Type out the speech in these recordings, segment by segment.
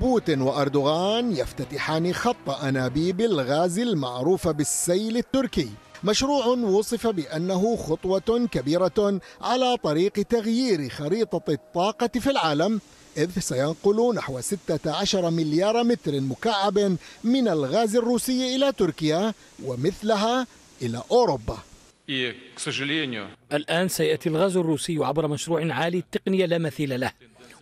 بوتين وأردوغان يفتتحان خط أنابيب الغاز المعروف بالسيل التركي مشروع وصف بأنه خطوة كبيرة على طريق تغيير خريطة الطاقة في العالم إذ سينقل نحو 16 مليار متر مكعب من الغاز الروسي إلى تركيا ومثلها إلى أوروبا الآن سيأتي الغاز الروسي عبر مشروع عالي التقنية لا مثيل له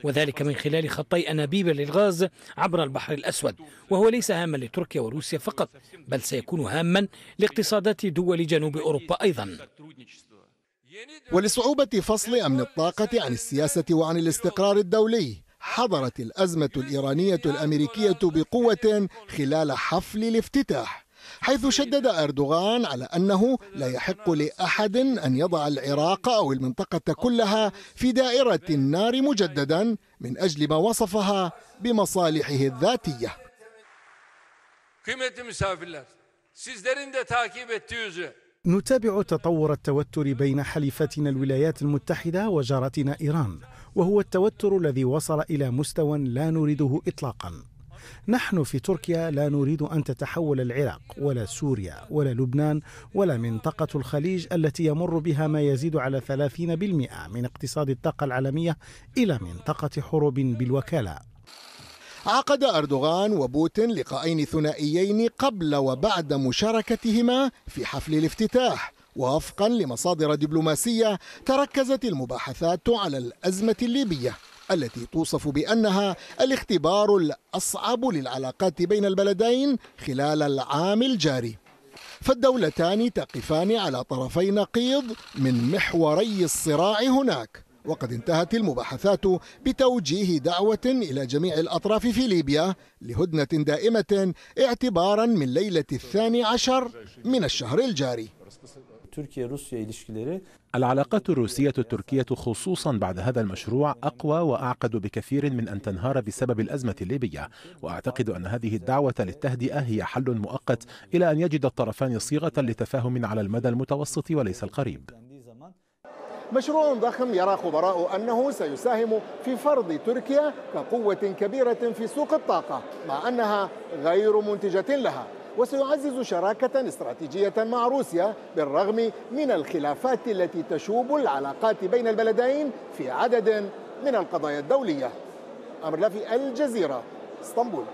وذلك من خلال خطي أنابيب للغاز عبر البحر الأسود وهو ليس هاما لتركيا وروسيا فقط بل سيكون هاما لاقتصادات دول جنوب أوروبا أيضا ولصعوبة فصل أمن الطاقة عن السياسة وعن الاستقرار الدولي حضرت الأزمة الإيرانية الأمريكية بقوة خلال حفل الافتتاح حيث شدد أردوغان على أنه لا يحق لأحد أن يضع العراق أو المنطقة كلها في دائرة النار مجددا من أجل ما وصفها بمصالحه الذاتية نتابع تطور التوتر بين حليفتنا الولايات المتحدة وجارتنا إيران وهو التوتر الذي وصل إلى مستوى لا نريده إطلاقاً نحن في تركيا لا نريد أن تتحول العراق ولا سوريا ولا لبنان ولا منطقة الخليج التي يمر بها ما يزيد على 30% من اقتصاد الطاقة العالمية إلى منطقة حروب بالوكالة عقد أردوغان وبوتين لقاءين ثنائيين قبل وبعد مشاركتهما في حفل الافتتاح ووفقا لمصادر دبلوماسية تركزت المباحثات على الأزمة الليبية التي توصف بأنها الاختبار الأصعب للعلاقات بين البلدين خلال العام الجاري فالدولتان تقفان على طرفي نقيض من محوري الصراع هناك وقد انتهت المباحثات بتوجيه دعوة إلى جميع الأطراف في ليبيا لهدنة دائمة اعتبارا من ليلة الثاني عشر من الشهر الجاري العلاقات الروسية التركية خصوصا بعد هذا المشروع أقوى وأعقد بكثير من أن تنهار بسبب الأزمة الليبية وأعتقد أن هذه الدعوة للتهدئة هي حل مؤقت إلى أن يجد الطرفان صيغة لتفاهم على المدى المتوسط وليس القريب مشروع ضخم يرى خبراء أنه سيساهم في فرض تركيا كقوة كبيرة في سوق الطاقة مع أنها غير منتجة لها وسيعزز شراكة استراتيجية مع روسيا بالرغم من الخلافات التي تشوب العلاقات بين البلدين في عدد من القضايا الدولية أمر لافي الجزيرة اسطنبول